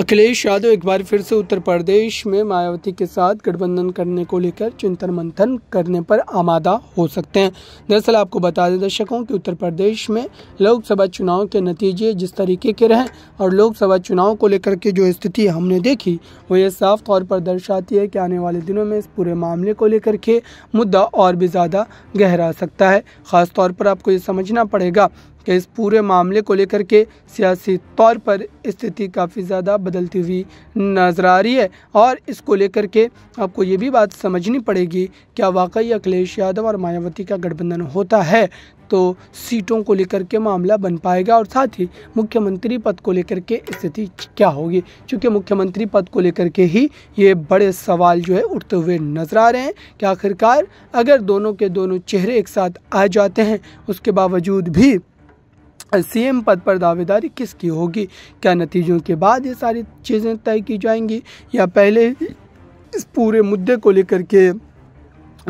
अखिलेश यादव एक बार फिर से उत्तर प्रदेश में मायावती के साथ गठबंधन करने को लेकर चिंतन मंथन करने पर आमादा हो सकते हैं दरअसल आपको बता दें दर्शकों कि उत्तर प्रदेश में लोकसभा चुनाव के नतीजे जिस तरीके के रहे और लोकसभा चुनाव को लेकर के जो स्थिति हमने देखी वो ये साफ तौर पर दर्शाती है कि आने वाले दिनों में इस पूरे मामले को लेकर के मुद्दा और भी ज़्यादा गहरा सकता है ख़ासतौर पर आपको ये समझना पड़ेगा कि इस पूरे मामले को लेकर के सियासी तौर पर स्थिति काफ़ी ज़्यादा बदलती हुई नज़र आ रही है और इसको लेकर के आपको ये भी बात समझनी पड़ेगी क्या वाकई अखिलेश यादव और मायावती का गठबंधन होता है तो सीटों को लेकर के मामला बन पाएगा और साथ ही मुख्यमंत्री पद को लेकर के स्थिति क्या होगी क्योंकि मुख्यमंत्री पद को लेकर के ही ये बड़े सवाल जो है उठते हुए नजर आ रहे हैं कि आखिरकार अगर दोनों के दोनों चेहरे एक साथ आ जाते हैं उसके बावजूद भी सीएम पद पर दावेदारी किसकी होगी क्या नतीजों के बाद ये सारी चीज़ें तय की जाएंगी या पहले इस पूरे मुद्दे को लेकर के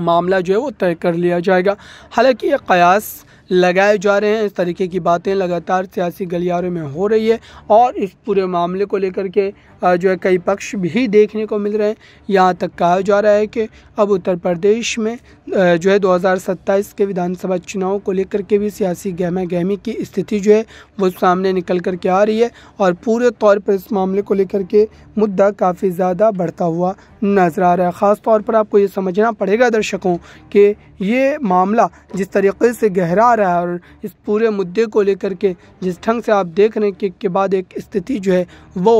मामला जो है वो तय कर लिया जाएगा हालांकि ये कयास लगाए जा रहे हैं इस तरीके की बातें लगातार सियासी गलियारों में हो रही है और इस पूरे मामले को लेकर के जो है कई पक्ष भी देखने को मिल रहे हैं यहाँ तक कहा जा रहा है कि अब उत्तर प्रदेश में जो है 2027 के विधानसभा चुनाव को लेकर के भी सियासी गहमा गहमी की स्थिति जो है वो सामने निकल कर के आ रही है और पूरे तौर पर इस मामले को लेकर के मुद्दा काफ़ी ज़्यादा बढ़ता हुआ नजर आ रहा है ख़ास तौर पर आपको ये समझना पड़ेगा दर्शकों कि ये मामला जिस तरीके से गहरा रहा है और इस पूरे मुद्दे को लेकर के जिस ढंग से आप देख रहे हैं कि के बाद एक स्थिति जो है वो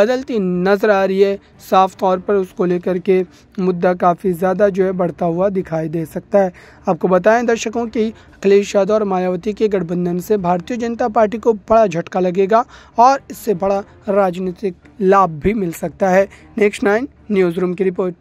बदलती नज़र आ रही है साफ तौर पर उसको लेकर के मुद्दा काफ़ी ज़्यादा जो है बढ़ता हुआ दिखाई दे सकता है आपको बताएं दर्शकों कि अखिलेश यादव और मायावती के गठबंधन से भारतीय जनता पार्टी को बड़ा झटका लगेगा और इससे बड़ा राजनीतिक लाभ भी मिल सकता है नेक्स्ट नाइन न्यूज़ रूम की रिपोर्ट